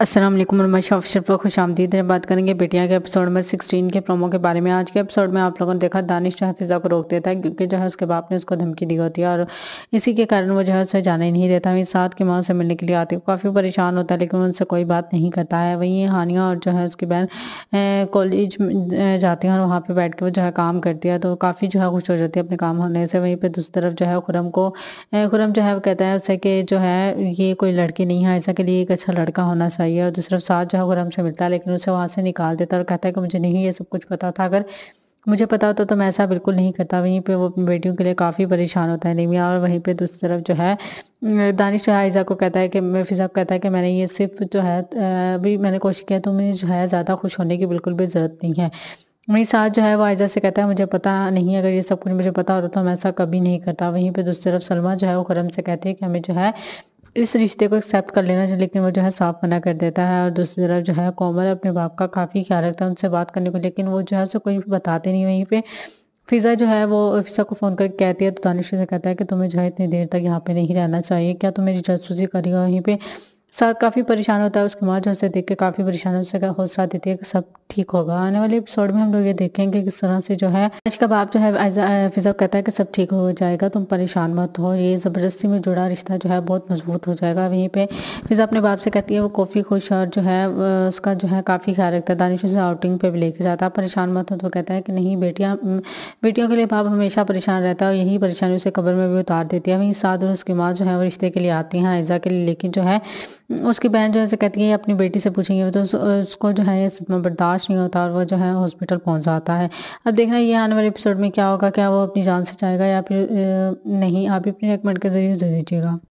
असलम रमा शाह पर खुश आमदीद है बात करेंगे बेटिया के एपिसोड नंबर सिक्सटीन के प्रोमो के बारे में आज के एपिसोड में आप लोगों ने देखा दानिश जो हफिज़ा को रोक देता है क्योंकि जो है उसके बाप ने उसको धमकी दी होती है और इसी के कारण वो जो है उसे जाने नहीं देता वहीं साथ की माँ से मिलने के लिए आती है काफ़ी परेशान होता है लेकिन उनसे कोई बात नहीं करता है वहीं हानिया और जो है उसकी बहन कॉलेज जाती है और वहाँ पर बैठ के वो जो है काम करती है तो काफ़ी जो है खुश हो जाती है अपने काम होने से वहीं पर दूसरी तरफ जो है खुरम को खुरम जो है वो कहता है उससे कि जो है ये कोई लड़की नहीं है ऐसा के लिए एक अच्छा लड़का होना चाहिए है और साथ जो है शाहजहाँ खुरम से मिलता है लेकिन उसे वहाँ से निकाल देता है और कहता है कि मुझे नहीं ये सब कुछ पता था अगर मुझे पता होता तो मैं ऐसा बिल्कुल नहीं करता वहीं पे वो बेटियों के लिए काफ़ी परेशान होता है निमिया और वहीं पे दूसरी तरफ जो है दानिश जो है आयजा को कहता है कि मैं फिजाब कहता है कि मैंने ये सिर्फ जो है अभी मैंने कोशिश किया तो मुझे जो है ज़्यादा खुश होने की बिल्कुल भी ज़रूरत नहीं है मेरी साथ जो है वो आयजा से कहता है मुझे पता नहीं अगर ये सब कुछ मुझे पता होता तो मैं ऐसा कभी नहीं करता वहीं पर दूसरी तरफ सलमा जो है वो करम से कहती है कि हमें जो है इस रिश्ते को एक्सेप्ट कर लेना चाहिए लेकिन वो जो है साफ मना कर देता है और दूसरी तरफ जो है कोमल अपने बाप का काफ़ी ख्याल रखता है उनसे बात करने को लेकिन वो जो है उसे कोई बताते नहीं वहीं पर फिज़ा जो है वो फिज़ा को फ़ोन करके कहती है तो दानिश से कहता है कि तुम्हें जो है इतनी देर तक यहाँ पे नहीं रहना चाहिए क्या तुम मेरी जासूसी करी हो वहीं पे साथ काफ़ी परेशान होता है उसकी माँ जो उसे देख के काफ़ी परेशान हो सका हौसला देती है कि सब ठीक होगा आने वाले एपिसोड में हम लोग ये देखेंगे कि किस तरह से जो है आज का बाप जो है फिजा कहता है कि सब ठीक हो जाएगा तुम परेशान मत हो ये ज़बरदस्ती में जुड़ा रिश्ता जो है बहुत मजबूत हो जाएगा वहीं पर फिजा अपने बाप से कहती है वो काफ़ी खुश और जो है उसका जो है काफ़ी ख्याल रखता है दानिश उसे आउटिंग पर भी लेके जाता है परेशान मत हो तो कहता है कि नहीं बेटियाँ बेटियों के लिए बाप हमेशा परेशान रहता है और यही परेशानी उसे कबर में भी उतार देती है वहीं साथ और उसकी माँ जो है वो रिश्ते के लिए आती हैं आयजा के लिए लेकिन जो है उसकी बहन जो है कहती है अपनी बेटी से पूछेंगे तो उसको जो है सदमा बर्दाश्त नहीं होता और वो जो है हॉस्पिटल पहुंच जाता है अब देखना ये आने वाले एपिसोड में क्या होगा क्या वो अपनी जान से जाएगा या फिर नहीं आप अपनी रिकमेंड के ज़रिए दे दीजिएगा